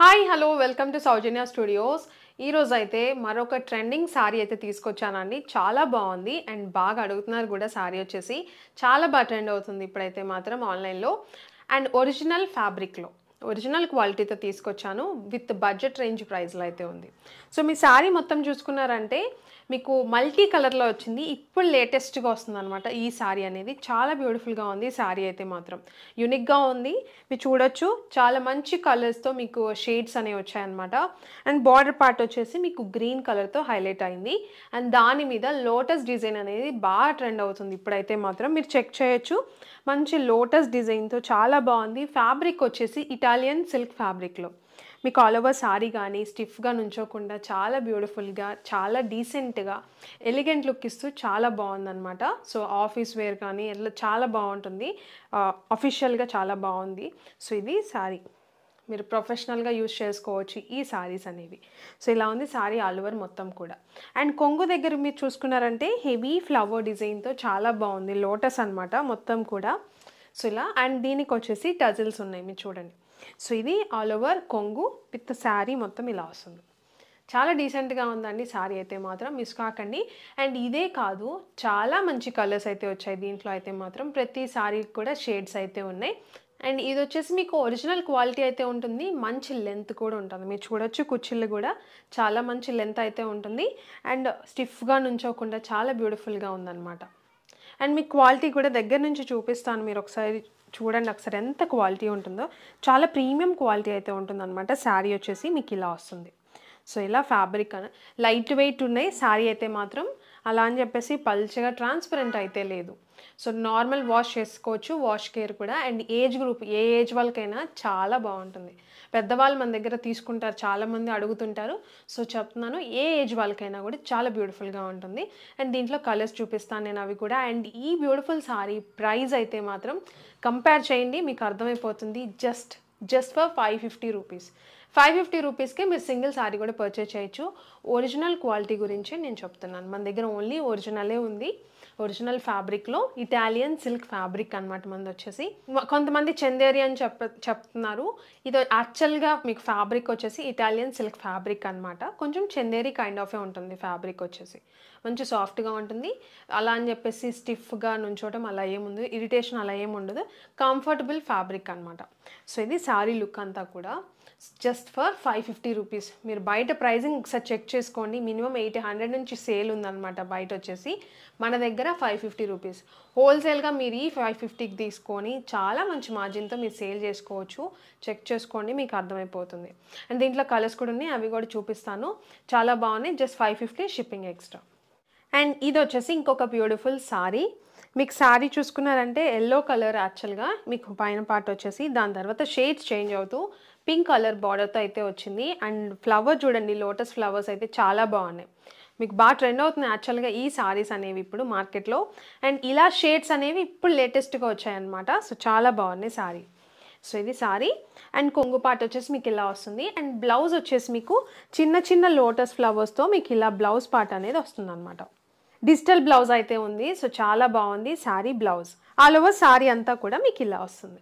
hi hello welcome to Soujanya studios ఈరోజు అయితే మరొక ట్రెండింగ్ శారీ అయితే తీసుకొచ్చానండి చాలా బాగుంది అండ్ బాగా అడుగుతున్నారు కూడా శారీ వచ్చేసి చాలా బాగా ట్రెండ్ అవుతుంది ఇప్పుడైతే మాత్రం ఆన్లైన్లో అండ్ ఒరిజినల్ ఫ్యాబ్రిక్లో ఒరిజినల్ క్వాలిటీతో తీసుకొచ్చాను విత్ బడ్జెట్ రేంజ్ ప్రైస్లో అయితే ఉంది సో మీ శారీ మొత్తం చూసుకున్నారంటే మీకు మల్టీ కలర్లో వచ్చింది ఇప్పుడు లేటెస్ట్గా వస్తుంది అనమాట ఈ శారీ అనేది చాలా బ్యూటిఫుల్గా ఉంది శారీ అయితే మాత్రం యునిక్గా ఉంది మీరు చూడొచ్చు చాలా మంచి కలర్స్తో మీకు షేడ్స్ అనేవి వచ్చాయన్నమాట అండ్ బార్డర్ పార్ట్ వచ్చేసి మీకు గ్రీన్ కలర్తో హైలైట్ అయింది అండ్ దాని మీద లోటస్ డిజైన్ అనేది బాగా ట్రెండ్ అవుతుంది ఇప్పుడైతే మాత్రం మీరు చెక్ చేయొచ్చు మంచి లోటస్ డిజైన్తో చాలా బాగుంది ఫ్యాబ్రిక్ వచ్చేసి ఇటా ఇటాలియన్ సిల్క్ ఫ్యాబ్రిక్లో మీకు ఆల్ ఓవర్ సారీ కానీ స్టిఫ్గా నుంచోకుండా చాలా బ్యూటిఫుల్గా చాలా డీసెంట్గా ఎలిగెంట్ లుక్ ఇస్తూ చాలా బాగుందనమాట సో ఆఫీస్ వేర్ కానీ చాలా బాగుంటుంది అఫీషియల్గా చాలా బాగుంది సో ఇది సారీ మీరు ప్రొఫెషనల్గా యూజ్ చేసుకోవచ్చు ఈ శారీస్ అనేవి సో ఇలా ఉంది సారీ ఆల్ ఓవర్ మొత్తం కూడా అండ్ కొంగు దగ్గర మీరు చూసుకున్నారంటే హెవీ ఫ్లవర్ డిజైన్తో చాలా బాగుంది లోటస్ అనమాట మొత్తం కూడా సో ఇలా అండ్ దీనికి వచ్చేసి టజిల్స్ ఉన్నాయి మీరు చూడండి సో ఇది ఆల్ ఓవర్ కొంగు విత్ శారీ మొత్తం ఇలా వస్తుంది చాలా డీసెంట్గా ఉందండి శారీ అయితే మాత్రం మిస్ కాకండి అండ్ ఇదే కాదు చాలా మంచి కలర్స్ అయితే వచ్చాయి దీంట్లో అయితే మాత్రం ప్రతి శారీకి కూడా షేడ్స్ అయితే ఉన్నాయి అండ్ ఇది వచ్చేసి మీకు ఒరిజినల్ క్వాలిటీ అయితే ఉంటుంది మంచి లెంత్ కూడా ఉంటుంది మీరు చూడొచ్చు కుర్చీలు కూడా చాలా మంచి లెంత్ అయితే ఉంటుంది అండ్ స్టిఫ్గా నుంచోకుండా చాలా బ్యూటిఫుల్గా ఉందన్నమాట అండ్ మీకు క్వాలిటీ కూడా దగ్గర నుంచి చూపిస్తాను మీరు ఒకసారి చూడండి ఒకసారి ఎంత క్వాలిటీ ఉంటుందో చాలా ప్రీమియం క్వాలిటీ అయితే ఉంటుందన్నమాట శారీ వచ్చేసి మీకు ఇలా వస్తుంది సో ఇలా ఫ్యాబ్రిక్ లైట్ వెయిట్ ఉన్నాయి శారీ అయితే మాత్రం అలా అని చెప్పేసి పల్చగా ట్రాన్స్పరెంట్ అయితే లేదు సో నార్మల్ వాష్ చేసుకోవచ్చు వాష్ కేర్ కూడా అండ్ ఏజ్ గ్రూప్ ఏ ఏజ్ వాళ్ళకైనా చాలా బాగుంటుంది పెద్దవాళ్ళు మన దగ్గర తీసుకుంటారు చాలామంది అడుగుతుంటారు సో చెప్తున్నాను ఏ ఏజ్ వాళ్ళకైనా కూడా చాలా బ్యూటిఫుల్గా ఉంటుంది అండ్ దీంట్లో కలర్స్ చూపిస్తాను నేను అవి కూడా అండ్ ఈ బ్యూటిఫుల్ సారీ ప్రైస్ అయితే మాత్రం కంపేర్ చేయండి మీకు అర్థమైపోతుంది just just for five fifty rupees five fifty రూపీస్కే మీరు సింగిల్ సారీ కూడా పర్చేజ్ చేయొచ్చు ఒరిజినల్ క్వాలిటీ గురించి నేను చెప్తున్నాను మన దగ్గర ఓన్లీ ఒరిజినలే ఉంది ఒరిజినల్ ఫ్యాబ్రిక్లో ఇటాలియన్ సిల్క్ ఫ్యాబ్రిక్ అనమాట మంది వచ్చేసి కొంతమంది చందేరి అని చెప్ప చెప్తున్నారు ఇది యాక్చువల్గా మీకు ఫ్యాబ్రిక్ వచ్చేసి ఇటాలియన్ సిల్క్ ఫ్యాబ్రిక్ అనమాట కొంచెం చందేరి కైండ్ ఆఫే ఉంటుంది ఫ్యాబ్రిక్ వచ్చేసి మంచి సాఫ్ట్గా ఉంటుంది అలా అని చెప్పేసి స్టిఫ్గా నుంచోవడం అలా ఏముండదు ఇరిటేషన్ అలా ఏముండదు కంఫర్టబుల్ ఫ్యాబ్రిక్ అనమాట సో ఇది శారీ లుక్ అంతా కూడా just for five fifty rupees మీరు బయట ప్రైజింగ్ ఒకసారి చెక్ చేసుకోండి మినిమం ఎయిట్ హండ్రెడ్ నుంచి సేల్ ఉందన్నమాట బయట వచ్చేసి మన దగ్గర ఫైవ్ ఫిఫ్టీ రూపీస్ హోల్సేల్గా మీరు ఈ ఫైవ్ ఫిఫ్టీకి తీసుకొని చాలా మంచి మార్జిన్తో మీరు సేల్ చేసుకోవచ్చు చెక్ చేసుకోండి మీకు అర్థమైపోతుంది అండ్ దీంట్లో కలర్స్ కూడా ఉన్నాయి అవి కూడా చూపిస్తాను చాలా బాగున్నాయి just five fifty shipping extra and ఇది వచ్చేసి ఇంకొక బ్యూటిఫుల్ సారీ మీకు శారీ చూసుకున్నారంటే ఎల్లో కలర్ యాక్చువల్గా మీకు పైన పార్ట్ వచ్చేసి దాని తర్వాత షేడ్స్ చేంజ్ అవుతూ పింక్ కలర్ బార్డర్తో అయితే వచ్చింది అండ్ ఫ్లవర్ చూడండి లోటస్ ఫ్లవర్స్ అయితే చాలా బాగున్నాయి మీకు బాగా ట్రెండ్ అవుతున్నాయి యాక్చువల్గా ఈ సారీస్ అనేవి ఇప్పుడు మార్కెట్లో అండ్ ఇలా షేడ్స్ అనేవి ఇప్పుడు లేటెస్ట్గా వచ్చాయన్నమాట సో చాలా బాగున్నాయి సారీ సో ఇది సారీ అండ్ కొంగు పాట వచ్చేసి మీకు ఇలా వస్తుంది అండ్ బ్లౌజ్ వచ్చేసి మీకు చిన్న చిన్న లోటస్ ఫ్లవర్స్తో మీకు ఇలా బ్లౌజ్ పార్ట్ అనేది వస్తుంది అనమాట డిజిటల్ బ్లౌజ్ అయితే ఉంది సో చాలా బాగుంది sari blouse all over sari అంతా కూడా మీకు ఇలా వస్తుంది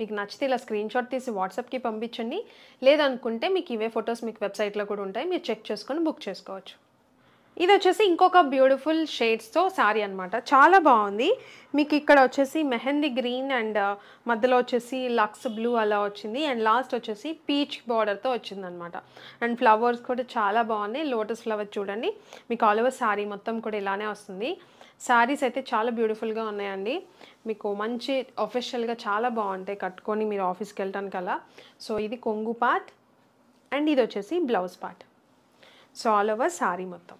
మీకు నచ్చితే ఇలా స్క్రీన్ షాట్ తీసి వాట్సాప్కి పంపించండి లేదనుకుంటే మీకు ఇవే ఫొటోస్ మీకు వెబ్సైట్లో కూడా ఉంటాయి మీరు చెక్ చేసుకొని బుక్ చేసుకోవచ్చు ఇది వచ్చేసి ఇంకొక బ్యూటిఫుల్ షేడ్స్తో శారీ అనమాట చాలా బాగుంది మీకు ఇక్కడ వచ్చేసి మెహందీ గ్రీన్ అండ్ uh, మధ్యలో వచ్చేసి లక్స్ బ్లూ అలా వచ్చింది అండ్ లాస్ట్ వచ్చేసి పీచ్ బార్డర్తో వచ్చిందనమాట అండ్ ఫ్లవర్స్ కూడా చాలా బాగున్నాయి లోటస్ ఫ్లవర్ చూడండి మీకు ఆల్ ఓవర్ శారీ మొత్తం కూడా ఇలానే వస్తుంది శారీస్ అయితే చాలా బ్యూటిఫుల్గా ఉన్నాయండి మీకు మంచి అఫీషియల్గా చాలా బాగుంటాయి కట్టుకొని మీరు ఆఫీస్కి వెళ్ళటానికి అలా సో ఇది కొంగు పార్ట్ అండ్ ఇది వచ్చేసి blouse part so all over sari మొత్తం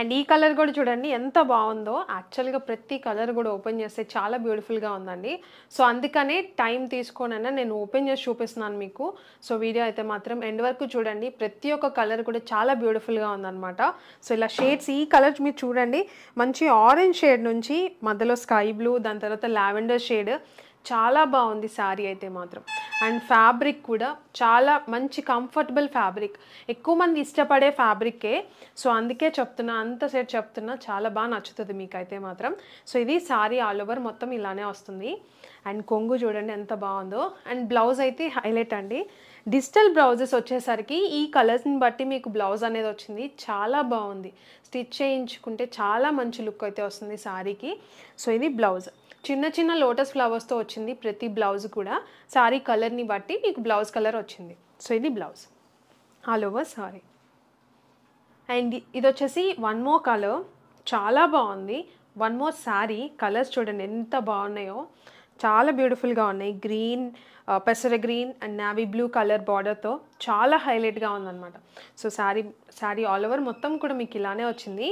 అండ్ ఈ కలర్ కూడా చూడండి ఎంత బాగుందో యాక్చువల్గా ప్రతి కలర్ కూడా ఓపెన్ చేస్తే చాలా బ్యూటిఫుల్గా ఉందండి సో అందుకనే టైం తీసుకోనైనా నేను ఓపెన్ చేసి చూపిస్తున్నాను మీకు సో వీడియో అయితే మాత్రం ఎండ్ వరకు చూడండి ప్రతి ఒక్క కలర్ కూడా చాలా బ్యూటిఫుల్గా ఉందన్నమాట సో ఇలా షేడ్స్ ఈ కలర్స్ మీరు చూడండి మంచి ఆరెంజ్ షేడ్ నుంచి మధ్యలో స్కై బ్లూ దాని తర్వాత లావెండర్ షేడ్ చాలా బాగుంది శారీ అయితే మాత్రం అండ్ ఫ్యాబ్రిక్ కూడా చాలా మంచి కంఫర్టబుల్ ఫ్యాబ్రిక్ ఎక్కువ మంది ఇష్టపడే ఫ్యాబ్రికే సో అందుకే చెప్తున్నా అంత సేట్ చెప్తున్నా చాలా బాగా నచ్చుతుంది మీకైతే మాత్రం సో ఇది శారీ ఆల్ ఓవర్ మొత్తం ఇలానే వస్తుంది అండ్ కొంగు చూడండి ఎంత బాగుందో అండ్ బ్లౌజ్ అయితే హైలైట్ అండి డిజిటల్ బ్లౌజెస్ వచ్చేసరికి ఈ కలర్స్ని బట్టి మీకు బ్లౌజ్ అనేది వచ్చింది చాలా బాగుంది స్టిచ్ చేయించుకుంటే చాలా మంచి లుక్ అయితే వస్తుంది శారీకి సో ఇది బ్లౌజ్ చిన్న చిన్న లోటస్ ఫ్లవర్స్తో వచ్చింది ప్రతి బ్లౌజ్ కూడా శారీ కలర్ని బట్టి మీకు బ్లౌజ్ కలర్ వచ్చింది సో ఇది blouse all over sari and ఇది వచ్చేసి వన్ మోర్ కలర్ చాలా బాగుంది వన్ మోర్ శారీ కలర్స్ చూడండి ఎంత బాగున్నాయో చాలా బ్యూటిఫుల్గా ఉన్నాయి గ్రీన్ పెసర green and navy blue colour బార్డర్తో చాలా హైలైట్గా ఉందన్నమాట so sari sari all over మొత్తం కూడా మీకు ఇలానే వచ్చింది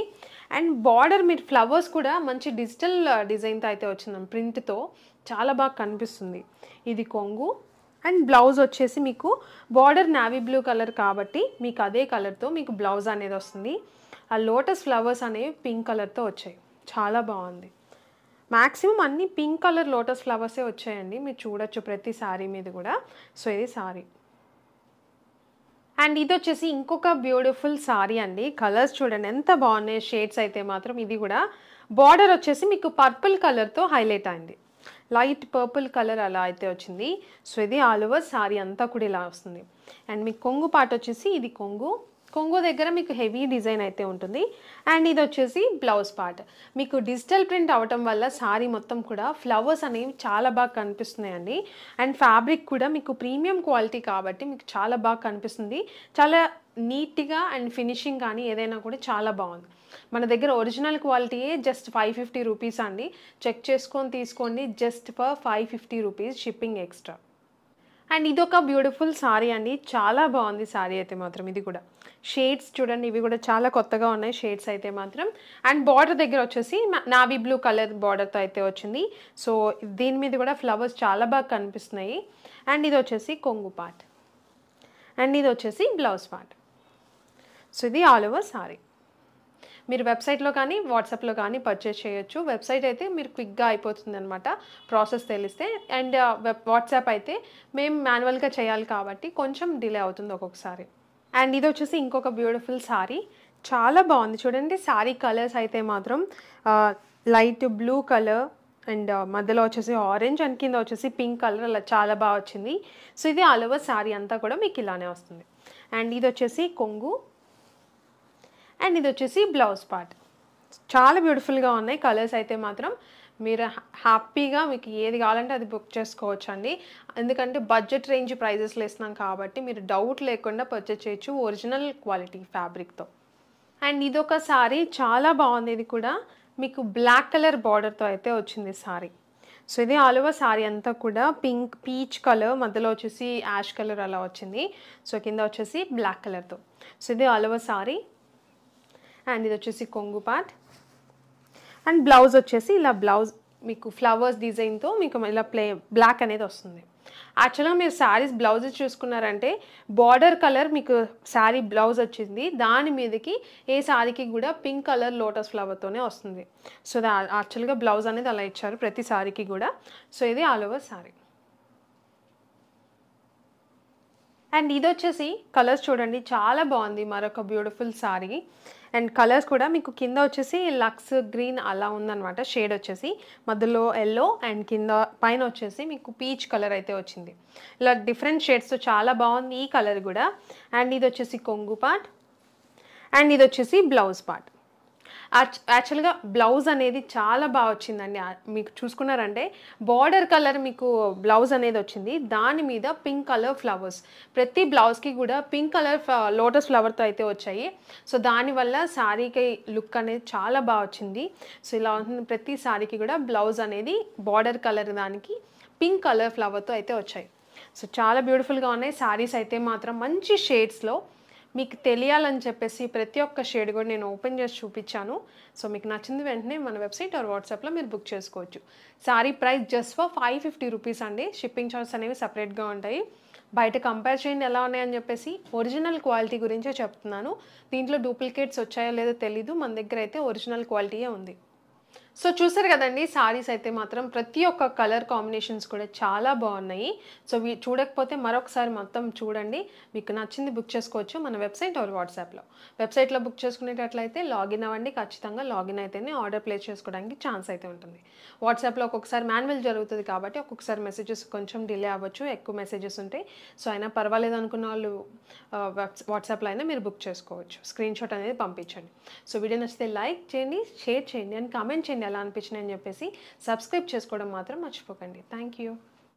అండ్ బార్డర్ మీరు ఫ్లవర్స్ కూడా మంచి డిజిటల్ డిజైన్తో uh, అయితే వచ్చింది ప్రింట్తో చాలా బాగా కనిపిస్తుంది ఇది కొంగు అండ్ బ్లౌజ్ వచ్చేసి మీకు బార్డర్ నావీ బ్లూ కలర్ కాబట్టి మీకు అదే కలర్తో మీకు బ్లౌజ్ అనేది వస్తుంది ఆ లోటస్ ఫ్లవర్స్ అనేవి పింక్ కలర్తో వచ్చాయి చాలా బాగుంది మ్యాక్సిమం అన్ని పింక్ కలర్ లోటస్ ఫ్లవర్సే వచ్చాయండి మీరు చూడొచ్చు ప్రతి శారీ మీద కూడా సో ఇది శారీ అండ్ ఇది వచ్చేసి ఇంకొక బ్యూటిఫుల్ సారీ అండి కలర్స్ చూడండి ఎంత బాగున్నాయి షేడ్స్ అయితే మాత్రం ఇది కూడా బార్డర్ వచ్చేసి మీకు పర్పుల్ కలర్తో హైలైట్ అయింది లైట్ పర్పుల్ కలర్ అలా అయితే వచ్చింది సో ఇది ఆల్ ఓవర్ సారీ అంతా కూడా ఇలా వస్తుంది అండ్ మీకు కొంగు పాట వచ్చేసి ఇది కొంగు కొంగు దగ్గర మీకు హెవీ డిజైన్ అయితే ఉంటుంది అండ్ ఇది వచ్చేసి బ్లౌజ్ పార్ట్ మీకు డిజిటల్ ప్రింట్ అవటం వల్ల సారీ మొత్తం కూడా ఫ్లవర్స్ అనేవి చాలా బాగా కనిపిస్తున్నాయండి అండ్ ఫ్యాబ్రిక్ కూడా మీకు ప్రీమియం క్వాలిటీ కాబట్టి మీకు చాలా బాగా కనిపిస్తుంది చాలా నీట్గా అండ్ ఫినిషింగ్ కానీ ఏదైనా కూడా చాలా బాగుంది మన దగ్గర ఒరిజినల్ క్వాలిటీయే జస్ట్ ఫైవ్ ఫిఫ్టీ రూపీస్ అండి చెక్ చేసుకొని తీసుకోండి just for five fifty rupees shipping extra and ఇదొక బ్యూటిఫుల్ సారీ అండి చాలా బాగుంది సారీ అయితే మాత్రం ఇది కూడా షేడ్స్ చూడండి ఇవి కూడా చాలా కొత్తగా ఉన్నాయి షేడ్స్ అయితే మాత్రం అండ్ బార్డర్ దగ్గర వచ్చేసి నావీ బ్లూ కలర్ బార్డర్తో అయితే వచ్చింది సో దీని మీద కూడా ఫ్లవర్స్ చాలా బాగా కనిపిస్తున్నాయి అండ్ ఇది వచ్చేసి కొంగు పార్ట్ అండ్ ఇది వచ్చేసి బ్లౌజ్ పార్ట్ సో ఇది ఆల్ ఓవర్ సారీ మీరు వెబ్సైట్లో కానీ వాట్సాప్లో కానీ పర్చేస్ చేయొచ్చు వెబ్సైట్ అయితే మీరు క్విక్గా అయిపోతుంది అనమాట ప్రాసెస్ తెలిస్తే అండ్ వాట్సాప్ అయితే మేము మాన్యువల్గా చేయాలి కాబట్టి కొంచెం డిలే అవుతుంది ఒక్కొక్కసారి అండ్ ఇది వచ్చేసి ఇంకొక బ్యూటిఫుల్ శారీ చాలా బాగుంది చూడండి శారీ కలర్స్ అయితే మాత్రం లైట్ బ్లూ కలర్ అండ్ మధ్యలో వచ్చేసి ఆరెంజ్ అండ్ కింద వచ్చేసి పింక్ కలర్ అలా చాలా బాగా వచ్చింది సో ఇది ఆల్ ఓవర్ శారీ అంతా కూడా మీకు ఇలానే వస్తుంది అండ్ ఇది వచ్చేసి కొంగు అండ్ ఇది వచ్చేసి బ్లౌజ్ పార్ట్ చాలా బ్యూటిఫుల్గా ఉన్నాయి కలర్స్ అయితే మాత్రం మీరు హ్యాపీగా మీకు ఏది కావాలంటే అది బుక్ చేసుకోవచ్చు అండి ఎందుకంటే బడ్జెట్ రేంజ్ ప్రైజెస్లో ఇస్తున్నాం కాబట్టి మీరు డౌట్ లేకుండా పర్చేస్ చేయొచ్చు ఒరిజినల్ క్వాలిటీ ఫ్యాబ్రిక్తో అండ్ ఇదొక సారీ చాలా బాగుంది ఇది కూడా మీకు బ్లాక్ కలర్ బార్డర్తో అయితే వచ్చింది సారీ సో ఇది ఆల్ ఓవర్ సారీ అంతా కూడా పింక్ పీచ్ కలర్ మధ్యలో వచ్చేసి యాష్ కలర్ అలా వచ్చింది సో కింద వచ్చేసి బ్లాక్ కలర్తో సో ఇది ఆల్ ఓవర్ సారీ అండ్ ఇది వచ్చేసి కొంగు పార్ట్ అండ్ బ్లౌజ్ వచ్చేసి ఇలా బ్లౌజ్ మీకు ఫ్లవర్స్ డిజైన్తో మీకు ఇలా ప్లే బ్లాక్ అనేది వస్తుంది యాక్చువల్గా మీరు శారీస్ బ్లౌజ్ చూసుకున్నారంటే బార్డర్ కలర్ మీకు శారీ బ్లౌజ్ వచ్చింది దాని మీదకి ఏ శారీకి కూడా పింక్ కలర్ లోటస్ ఫ్లవర్తోనే వస్తుంది సో యాక్చువల్గా బ్లౌజ్ అనేది అలా ఇచ్చారు ప్రతి శారీకి కూడా సో ఇది ఆల్ ఓవర్ శారీ అండ్ ఇది వచ్చేసి కలర్స్ చూడండి చాలా బాగుంది మరొక బ్యూటిఫుల్ శారీ అండ్ కలర్స్ కూడా మీకు కింద వచ్చేసి లక్స్ గ్రీన్ అలా ఉందనమాట షేడ్ వచ్చేసి మధ్యలో ఎల్లో అండ్ కింద పైన వచ్చేసి మీకు పీచ్ కలర్ అయితే వచ్చింది ఇలా డిఫరెంట్ షేడ్స్తో చాలా బాగుంది ఈ కలర్ కూడా అండ్ ఇది వచ్చేసి కొంగు పార్ట్ అండ్ ఇది వచ్చేసి బ్లౌజ్ పార్ట్ యాక్చువల్గా బ్లౌజ్ అనేది చాలా బాగా వచ్చిందండి మీకు చూసుకున్నారంటే బార్డర్ కలర్ మీకు బ్లౌజ్ అనేది వచ్చింది దాని మీద పింక్ కలర్ ఫ్లవర్స్ ప్రతి బ్లౌజ్కి కూడా పింక్ కలర్ లోటస్ ఫ్లవర్తో అయితే వచ్చాయి సో దానివల్ల శారీకి లుక్ అనేది చాలా బాగా వచ్చింది సో ఇలా ప్రతి శారీకి కూడా బ్లౌజ్ అనేది బార్డర్ కలర్ దానికి పింక్ కలర్ ఫ్లవర్తో అయితే వచ్చాయి సో చాలా బ్యూటిఫుల్గా ఉన్నాయి శారీస్ అయితే మాత్రం మంచి షేడ్స్లో మీకు తెలియాలని చెప్పేసి ప్రతి ఒక్క షేడ్ కూడా నేను ఓపెన్ చేసి చూపించాను సో మీకు నచ్చింది వెంటనే మన వెబ్సైట్ ఆర్ వాట్సాప్లో మీరు బుక్ చేసుకోవచ్చు sari price just for five fifty rupees అండి షిప్పింగ్ ఛార్జెస్ అనేవి సపరేట్గా ఉంటాయి బయట కంపేర్ చేయండి ఎలా ఉన్నాయని చెప్పేసి ఒరిజినల్ క్వాలిటీ గురించే చెప్తున్నాను దీంట్లో డూప్లికేట్స్ వచ్చాయో లేదో తెలీదు మన దగ్గర అయితే ఒరిజినల్ క్వాలిటీయే ఉంది సో చూసారు కదండి సారీస్ అయితే మాత్రం ప్రతి ఒక్క కలర్ కాంబినేషన్స్ కూడా చాలా బాగున్నాయి సో చూడకపోతే మరొకసారి మొత్తం చూడండి మీకు నచ్చింది బుక్ చేసుకోవచ్చు మన వెబ్సైట్ ఆర్ వాట్సాప్లో వెబ్సైట్లో బుక్ చేసుకునేటట్లయితే లాగిన్ అవ్వండి ఖచ్చితంగా లాగిన్ అయితేనే ఆర్డర్ ప్లేస్ చేసుకోవడానికి ఛాన్స్ అయితే ఉంటుంది వాట్సాప్లో ఒక్కొక్కసారి మాన్యువల్ జరుగుతుంది కాబట్టి ఒక్కొక్కసారి మెసేజెస్ కొంచెం డిలే అవ్వచ్చు ఎక్కువ మెసేజెస్ ఉంటాయి సో అయినా పర్వాలేదు అనుకున్న వాళ్ళు వాట్సాప్లో అయినా మీరు బుక్ చేసుకోవచ్చు స్క్రీన్ షాట్ అనేది పంపించండి సో వీడియో నచ్చితే లైక్ చేయండి షేర్ చేయండి అండ్ కామెంట్ చేయండి ఎలా అనిపించినాయి అని చెప్పేసి సబ్స్క్రైబ్ చేసుకోవడం మాత్రం మర్చిపోకండి థ్యాంక్ యూ